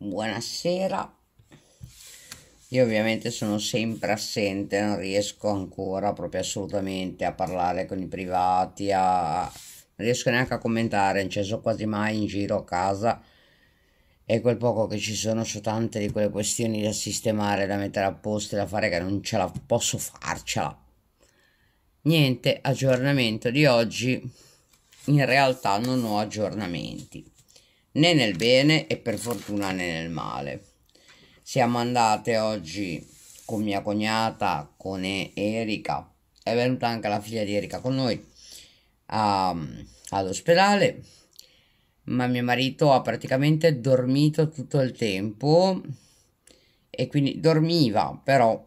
buonasera. Io ovviamente sono sempre assente, non riesco ancora proprio assolutamente a parlare con i privati, a... non riesco neanche a commentare, non ci sono quasi mai in giro a casa e quel poco che ci sono c'ho tante di quelle questioni da sistemare, da mettere a posto, da fare che non ce la posso farcela. Niente, aggiornamento di oggi, in realtà non ho aggiornamenti né nel bene e per fortuna né nel male. Siamo andate oggi con mia cognata, con Erika, è venuta anche la figlia di Erika con noi a, all'ospedale, ma mio marito ha praticamente dormito tutto il tempo e quindi dormiva, però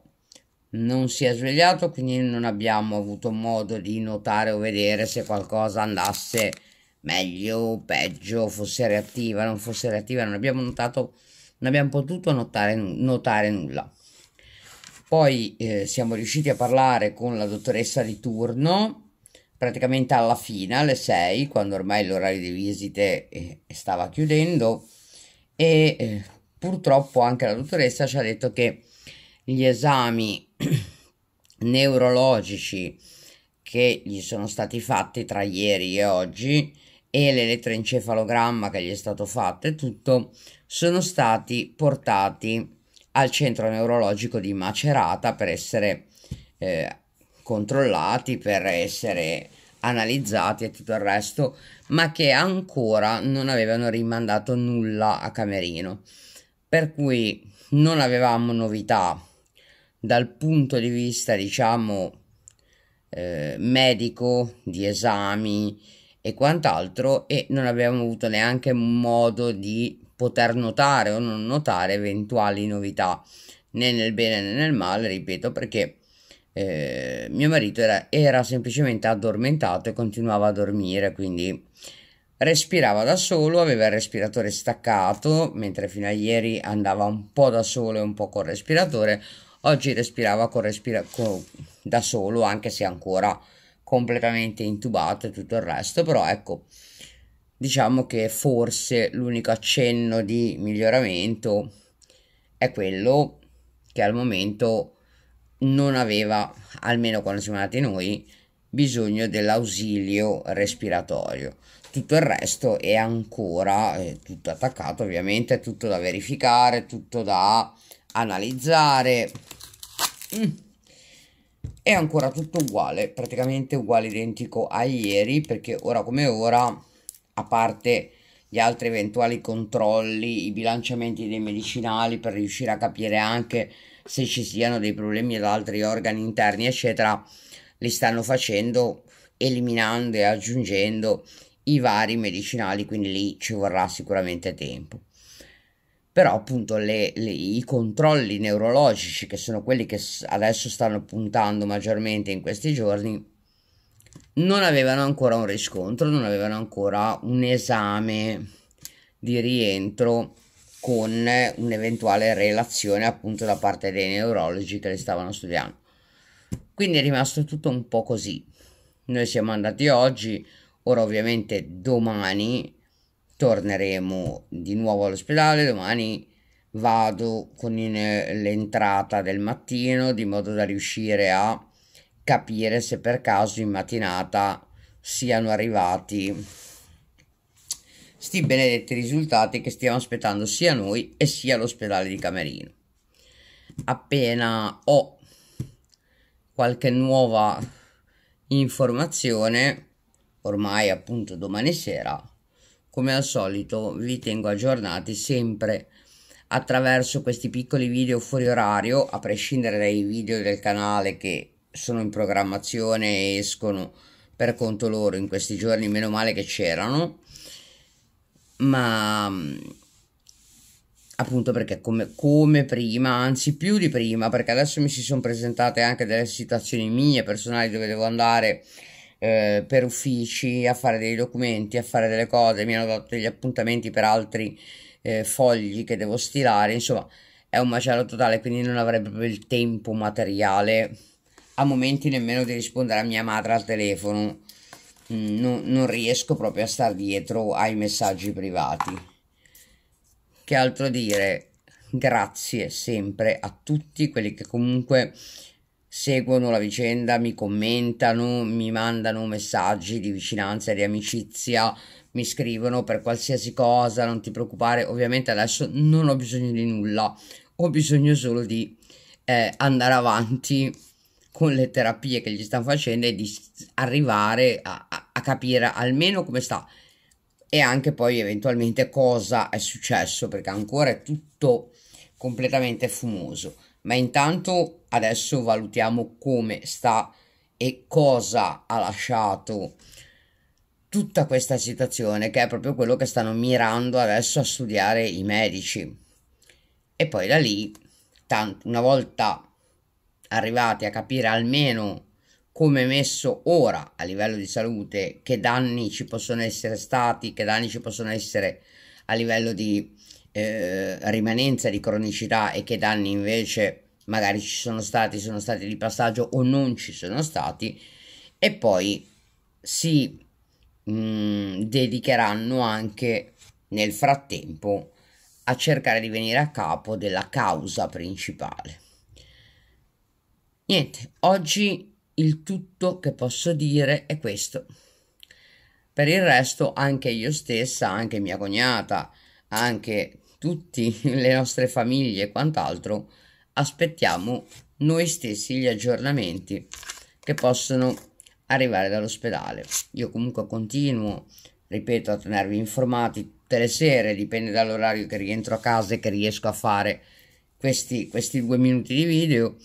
non si è svegliato, quindi non abbiamo avuto modo di notare o vedere se qualcosa andasse meglio o peggio, fosse reattiva, o non fosse reattiva, non abbiamo notato, non abbiamo potuto notare, notare nulla. Poi eh, siamo riusciti a parlare con la dottoressa di turno, praticamente alla fine, alle 6, quando ormai l'orario di visite eh, stava chiudendo, e eh, purtroppo anche la dottoressa ci ha detto che gli esami neurologici che gli sono stati fatti tra ieri e oggi e l'elettroencefalogramma che gli è stato fatto e tutto sono stati portati al centro neurologico di Macerata per essere eh, controllati, per essere analizzati e tutto il resto, ma che ancora non avevano rimandato nulla a Camerino. Per cui non avevamo novità dal punto di vista, diciamo, eh, medico, di esami, e quant'altro e non abbiamo avuto neanche modo di poter notare o non notare eventuali novità né nel bene né nel male, ripeto, perché eh, mio marito era, era, semplicemente addormentato e continuava a dormire, quindi respirava da solo, aveva il respiratore staccato, mentre fino a ieri andava un po' da solo e un po' col respiratore, oggi respirava col respira- con, da solo, anche se ancora completamente intubato e tutto il resto, però ecco, diciamo che forse l'unico accenno di miglioramento è quello che al momento non aveva, almeno quando siamo nati noi, bisogno dell'ausilio respiratorio. Tutto il resto è ancora è tutto attaccato, ovviamente, è tutto da verificare, tutto da analizzare. Mm è ancora tutto uguale praticamente uguale identico a ieri perché ora come ora a parte gli altri eventuali controlli i bilanciamenti dei medicinali per riuscire a capire anche se ci siano dei problemi ad altri organi interni eccetera li stanno facendo eliminando e aggiungendo i vari medicinali quindi lì ci vorrà sicuramente tempo però appunto le, le, i controlli neurologici che sono quelli che adesso stanno puntando maggiormente in questi giorni non avevano ancora un riscontro, non avevano ancora un esame di rientro con un'eventuale relazione appunto da parte dei neurologi che le stavano studiando. Quindi è rimasto tutto un po' così. Noi siamo andati oggi, ora ovviamente domani torneremo di nuovo all'ospedale domani vado con l'entrata del mattino di modo da riuscire a capire se per caso in mattinata siano arrivati sti benedetti risultati che stiamo aspettando sia noi e sia l'ospedale di Camerino appena ho qualche nuova informazione ormai appunto domani sera come al solito vi tengo aggiornati sempre attraverso questi piccoli video fuori orario, a prescindere dai video del canale che sono in programmazione e escono per conto loro in questi giorni, meno male che c'erano, ma mm, appunto perché come, come, prima, anzi più di prima, perché adesso mi si sono presentate anche delle situazioni mie personali dove devo andare eh, per uffici, a fare dei documenti, a fare delle cose, mi hanno dato degli appuntamenti per altri eh, fogli che devo stilare, insomma è un macello totale, quindi non avrei proprio il tempo materiale a momenti nemmeno di rispondere a mia madre al telefono, mm, non, non riesco proprio a stare dietro ai messaggi privati. Che altro dire? Grazie sempre a tutti quelli che comunque seguono la vicenda, mi commentano, mi mandano messaggi di vicinanza e di amicizia, mi scrivono per qualsiasi cosa, non ti preoccupare, ovviamente adesso non ho bisogno di nulla, ho bisogno solo di eh, andare avanti con le terapie che gli stanno facendo e di arrivare a, a, a capire almeno come sta e anche poi eventualmente cosa è successo perché ancora è tutto completamente fumoso ma intanto adesso valutiamo come sta e cosa ha lasciato tutta questa situazione che è proprio quello che stanno mirando adesso a studiare i medici e poi da lì una volta arrivati a capire almeno come è messo ora a livello di salute che danni ci possono essere stati che danni ci possono essere a livello di eh, rimanenza di cronicità e che danni invece magari ci sono stati, sono stati di passaggio o non ci sono stati e poi si mh, mm, dedicheranno anche nel frattempo a cercare di venire a capo della causa principale. Niente, oggi il tutto che posso dire è questo. Per il resto anche io stessa, anche mia cognata, anche tutte le nostre famiglie e quant'altro, aspettiamo noi stessi gli aggiornamenti che possono arrivare dall'ospedale. Io comunque continuo, ripeto, a tenervi informati tutte le sere, dipende dall'orario che rientro a casa e che riesco a fare questi, questi due minuti di video,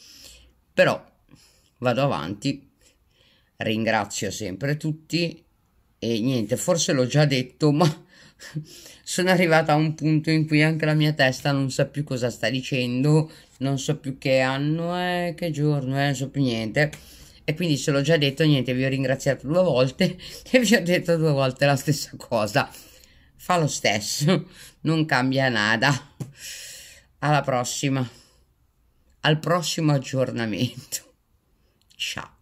però vado avanti, ringrazio sempre tutti e niente, forse l'ho già detto, ma sono arrivata a un punto in cui anche la mia testa non sa più cosa sta dicendo, non so più che anno è, che giorno è, non so più niente. E quindi se l'ho già detto, niente, vi ho ringraziato due volte e vi ho detto due volte la stessa cosa. Fa lo stesso, non cambia nada. Alla prossima, al prossimo aggiornamento. Ciao.